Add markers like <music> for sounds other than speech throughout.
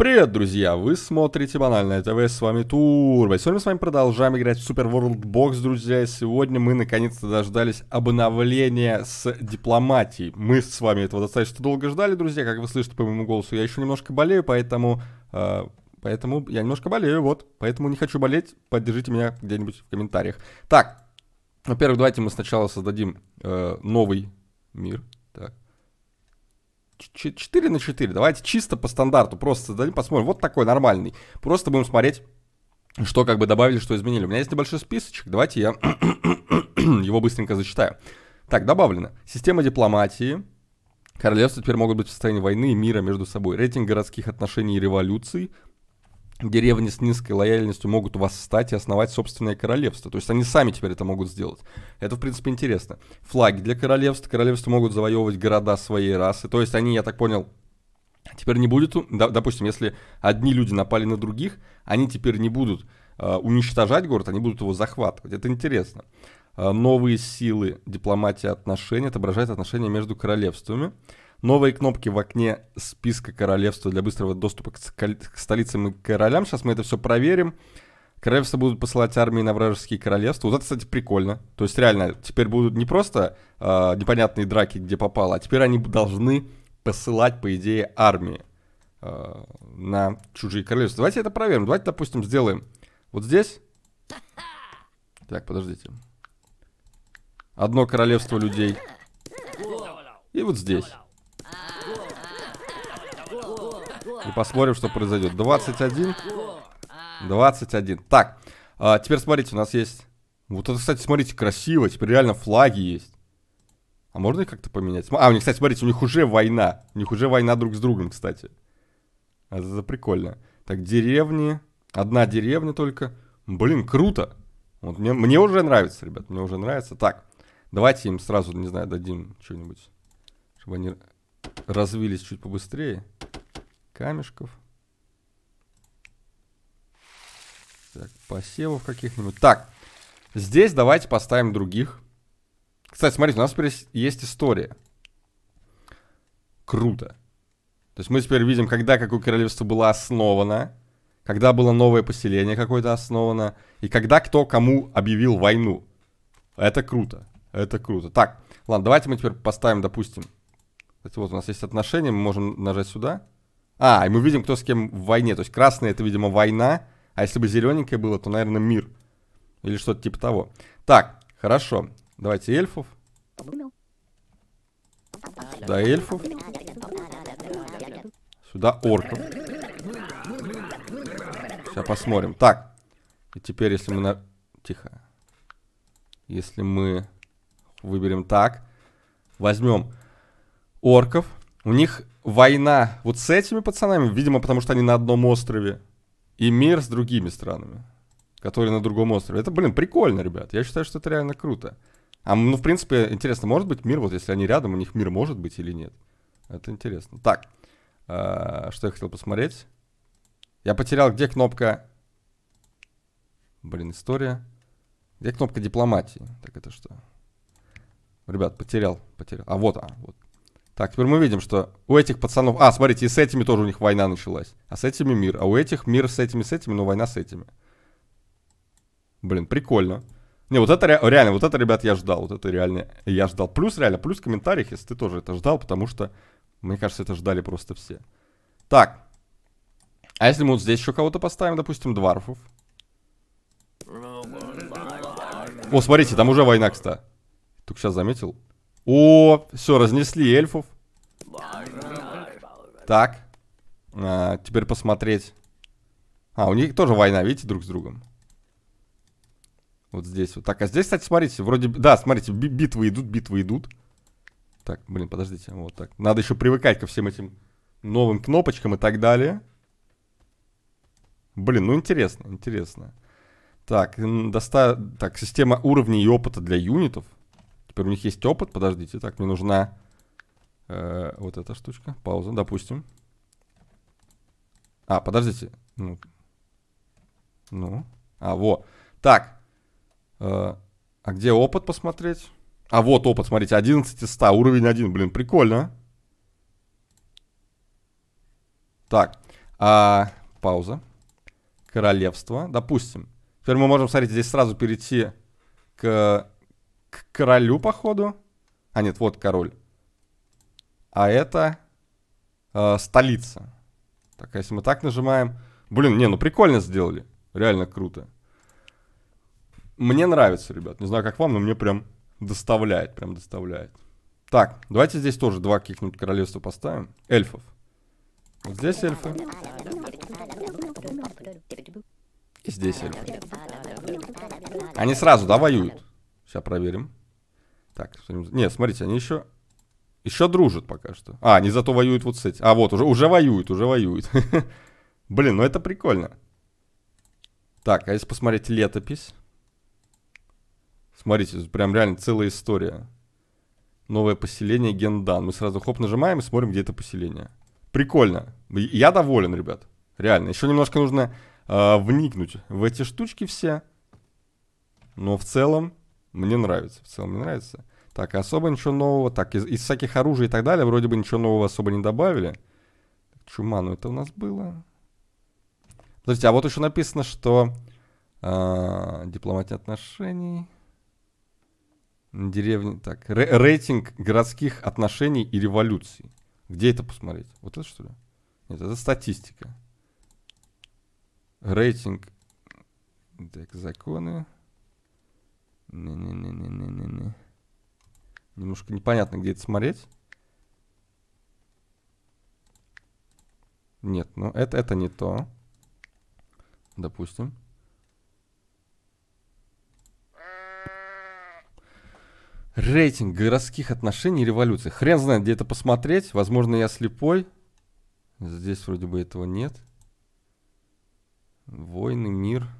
Привет, друзья! Вы смотрите Банальное ТВ, с вами Турбо. И сегодня мы с вами продолжаем играть в Super World Box, друзья. И сегодня мы наконец-то дождались обновления с дипломатией. Мы с вами этого достаточно долго ждали, друзья. Как вы слышите по моему голосу, я еще немножко болею, поэтому... Э, поэтому я немножко болею, вот. Поэтому не хочу болеть. Поддержите меня где-нибудь в комментариях. Так, во-первых, давайте мы сначала создадим э, новый мир. Так, 4 на 4. Давайте чисто по стандарту. Просто дадим, посмотрим. Вот такой нормальный. Просто будем смотреть, что как бы добавили, что изменили. У меня есть небольшой списочек. Давайте я <clears throat> его быстренько зачитаю. Так, добавлено. Система дипломатии. Королевства теперь могут быть в состоянии войны и мира между собой. Рейтинг городских отношений и революций деревни с низкой лояльностью могут у вас стать и основать собственное королевство. То есть они сами теперь это могут сделать. Это, в принципе, интересно. Флаги для королевств. Королевства могут завоевывать города своей расы. То есть они, я так понял, теперь не будут... Допустим, если одни люди напали на других, они теперь не будут э, уничтожать город, они будут его захватывать. Это интересно. Э, новые силы дипломатии отношений отображают отношения между королевствами. Новые кнопки в окне списка королевства для быстрого доступа к, к столицам и королям. Сейчас мы это все проверим. Королевства будут посылать армии на вражеские королевства. Вот это, кстати, прикольно. То есть реально, теперь будут не просто э, непонятные драки, где попало, а теперь они должны посылать, по идее, армии э, на чужие королевства. Давайте это проверим. Давайте, допустим, сделаем вот здесь. Так, подождите. Одно королевство людей. И вот здесь. И посмотрим, что произойдет. 21. 21. А. Так, а, теперь смотрите, у нас есть... Вот это, кстати, смотрите, красиво. Теперь реально флаги есть. А можно их как-то поменять? А, у них, кстати, смотрите, у них уже война. У них уже война друг с другом, кстати. Это а прикольно. Так, деревни. Одна деревня только. Блин, круто. Вот мне, мне уже нравится, ребят, мне уже нравится. Так, давайте им сразу, не знаю, дадим что-нибудь, чтобы они развились чуть побыстрее камешков. Так, посевов каких-нибудь. Так, здесь давайте поставим других. Кстати, смотрите, у нас теперь есть история. Круто. То есть мы теперь видим, когда какое королевство было основано, когда было новое поселение какое-то основано, и когда кто кому объявил войну. Это круто. Это круто. Так, ладно, давайте мы теперь поставим, допустим... вот у нас есть отношения, мы можем нажать сюда. А, и мы видим, кто с кем в войне. То есть красная это, видимо, война, а если бы зелененькое было, то, наверное, мир. Или что-то типа того. Так, хорошо. Давайте эльфов. Сюда эльфов. Сюда орков. Сейчас посмотрим. Так. И теперь, если мы на... Тихо. Если мы выберем так, возьмем орков. У них война вот с этими пацанами, видимо, потому что они на одном острове, и мир с другими странами, которые на другом острове. Это, блин, прикольно, ребят. Я считаю, что это реально круто. А, ну, в принципе, интересно, может быть мир, вот если они рядом, у них мир может быть или нет? Это интересно. Так, э, что я хотел посмотреть? Я потерял, где кнопка... Блин, история. Где кнопка дипломатии? Так это что? Ребят, потерял, потерял. А вот, а, вот. Так, теперь мы видим, что у этих пацанов... А, смотрите, и с этими тоже у них война началась. А с этими мир. А у этих мир с этими, с этими, но война с этими. Блин, прикольно. Не, вот это ре... реально, вот это, ребят, я ждал. Вот это реально я ждал. Плюс, реально, плюс в комментариях, если ты тоже это ждал, потому что, мне кажется, это ждали просто все. Так. А если мы вот здесь еще кого-то поставим, допустим, дварфов? О, смотрите, там уже война, кстати. Только сейчас заметил. О, все, разнесли эльфов. Так. А, теперь посмотреть. А, у них тоже война, видите, друг с другом. Вот здесь вот. Так, а здесь, кстати, смотрите, вроде... Да, смотрите, битвы идут, битвы идут. Так, блин, подождите, вот так. Надо еще привыкать ко всем этим новым кнопочкам и так далее. Блин, ну интересно, интересно. Так, доста... так, система уровней и опыта для юнитов. Теперь у них есть опыт. Подождите, так, мне нужна э, вот эта штучка. Пауза, допустим. А, подождите. Ну. ну. А, вот, Так. Э, а где опыт посмотреть? А вот опыт, смотрите, 11 из 100, уровень 1. Блин, прикольно. Так. А, пауза. Королевство. Допустим. Теперь мы можем, смотрите, здесь сразу перейти к к королю, походу. А нет, вот король. А это э, столица. Так, а если мы так нажимаем... Блин, не, ну прикольно сделали. Реально круто. Мне нравится, ребят. Не знаю, как вам, но мне прям доставляет. Прям доставляет. Так, давайте здесь тоже два каких-нибудь королевства поставим. Эльфов. Вот здесь эльфы. И здесь эльфы. Они сразу, да, воюют? Сейчас проверим. Так, нет, смотрите, они еще... Еще дружат пока что. А, они зато воюют вот с этим. А, вот, уже, уже воюют, уже воюют. <laughs> Блин, ну это прикольно. Так, а если посмотреть летопись? Смотрите, прям реально целая история. Новое поселение Гендан. Мы сразу хоп нажимаем и смотрим, где это поселение. Прикольно. Я доволен, ребят. Реально. Еще немножко нужно э, вникнуть в эти штучки все. Но в целом мне нравится, в целом мне нравится. Так, особо ничего нового. Так, из, из всяких оружий и так далее вроде бы ничего нового особо не добавили. Чума, ну это у нас было. Подождите, а вот еще написано, что э, дипломатия отношений, деревни, так, рейтинг городских отношений и революций. Где это посмотреть? Вот это что ли? Нет, это статистика. Рейтинг, так, законы. Не-не-не-не-не-не-не. Немножко непонятно, где это смотреть. Нет, ну это, это не то. Допустим. Рейтинг городских отношений и революции. Хрен знает, где это посмотреть. Возможно, я слепой. Здесь вроде бы этого нет. Войны, мир. Мир.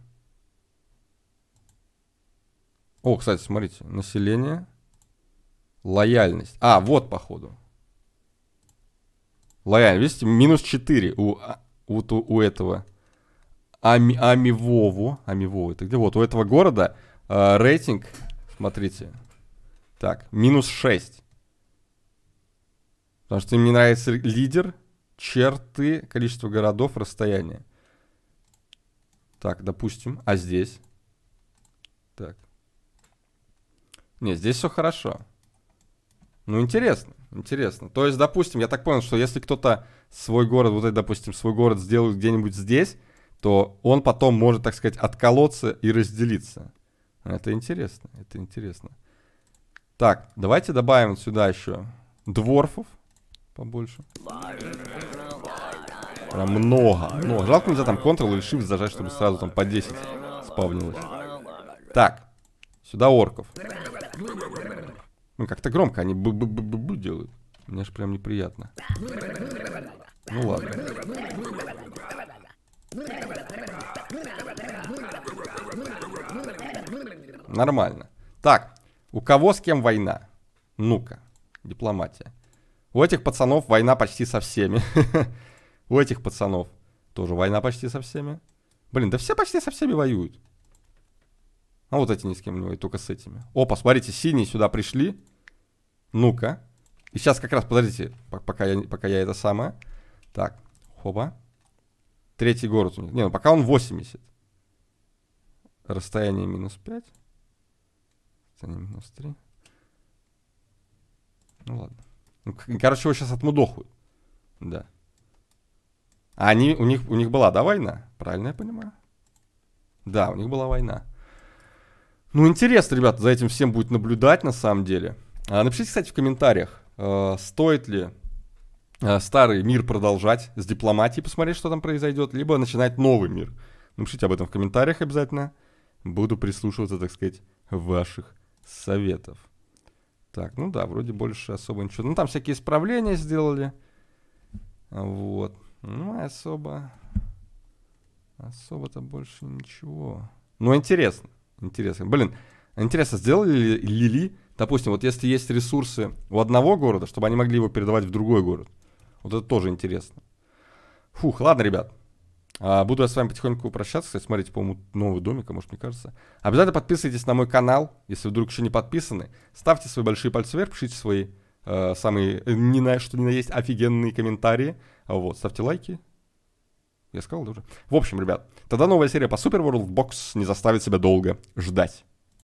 О, кстати, смотрите, население, лояльность. А, вот, походу. Лояльность, видите, минус 4 у, а, у, у этого Ами, Амивову. Амивову, это где? Вот, у этого города э, рейтинг, смотрите. Так, минус 6. Потому что им не нравится лидер, черты, количество городов, расстояние. Так, допустим. А здесь? Так. Не, здесь все хорошо. Ну, интересно, интересно. То есть, допустим, я так понял, что если кто-то свой город, вот это, допустим, свой город сделает где-нибудь здесь, то он потом может, так сказать, отколоться и разделиться. Это интересно, это интересно. Так, давайте добавим сюда еще дворфов побольше. Прям много. много. Жалко нельзя там Ctrl или Shift зажать, чтобы сразу там по 10 спавнилось. Так, сюда орков. Ну, как-то громко они б -б -б -б делают. Мне аж прям неприятно. Ну ладно. Нормально. Так, у кого с кем война? Ну-ка, дипломатия. У этих пацанов война почти со всеми. <laughs> У этих пацанов тоже война почти со всеми. Блин, да все почти со всеми воюют. А вот эти ни с кем не воюют, только с этими. Опа, смотрите, синие сюда пришли. Ну-ка. И сейчас как раз, подождите, пока я, пока я это самое. Так, хоба. Третий город у них. Не, ну пока он 80. Расстояние минус 5. Расстояние минус 3. Ну ладно. Ну, короче, его сейчас отмудохуют. Да. А они, у, них, у них была, да, война? Правильно я понимаю? Да, у них была война. Ну, интересно, ребята, за этим всем будет наблюдать на самом деле. А, напишите, кстати, в комментариях, э, стоит ли э, старый мир продолжать с дипломатией, посмотреть, что там произойдет, либо начинать новый мир. Напишите об этом в комментариях обязательно. Буду прислушиваться, так сказать, ваших советов. Так, ну да, вроде больше особо ничего. Ну, там всякие исправления сделали. Вот. Ну, особо... Особо-то больше ничего. Ну интересно. Интересно. Блин, интересно, сделали ли, ли, допустим, вот если есть ресурсы у одного города, чтобы они могли его передавать в другой город. Вот это тоже интересно. Фух, ладно, ребят. А, буду я с вами потихоньку прощаться. Кстати, смотрите, по-моему, новый домик, а может, мне кажется. Обязательно подписывайтесь на мой канал, если вдруг еще не подписаны. Ставьте свои большие пальцы вверх, пишите свои э, самые, э, не ни на что ни на есть, офигенные комментарии. Вот, ставьте лайки, я сказал, да уже. В общем, ребят, тогда новая серия по Super World Box не заставит себя долго ждать.